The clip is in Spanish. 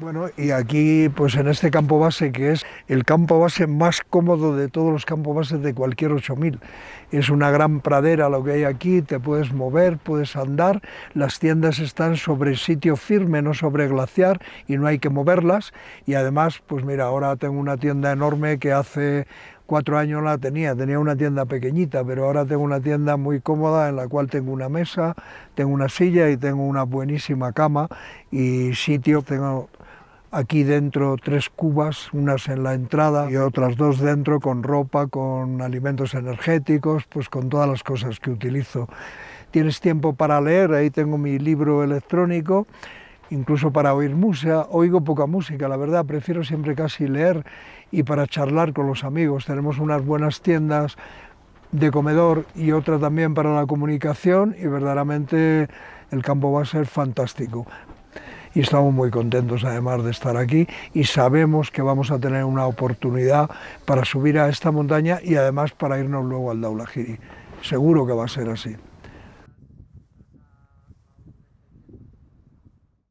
Bueno, y aquí, pues en este campo base, que es el campo base más cómodo de todos los campos bases de cualquier 8000. Es una gran pradera lo que hay aquí, te puedes mover, puedes andar, las tiendas están sobre sitio firme, no sobre glaciar, y no hay que moverlas. Y además, pues mira, ahora tengo una tienda enorme que hace cuatro años la tenía, tenía una tienda pequeñita, pero ahora tengo una tienda muy cómoda en la cual tengo una mesa, tengo una silla y tengo una buenísima cama y sitio, tengo aquí dentro tres cubas, unas en la entrada y otras dos dentro con ropa, con alimentos energéticos, pues con todas las cosas que utilizo. Tienes tiempo para leer, ahí tengo mi libro electrónico, incluso para oír música, oigo poca música, la verdad, prefiero siempre casi leer y para charlar con los amigos. Tenemos unas buenas tiendas de comedor y otra también para la comunicación y verdaderamente el campo va a ser fantástico y estamos muy contentos además de estar aquí y sabemos que vamos a tener una oportunidad para subir a esta montaña y además para irnos luego al Daulagiri. Seguro que va a ser así.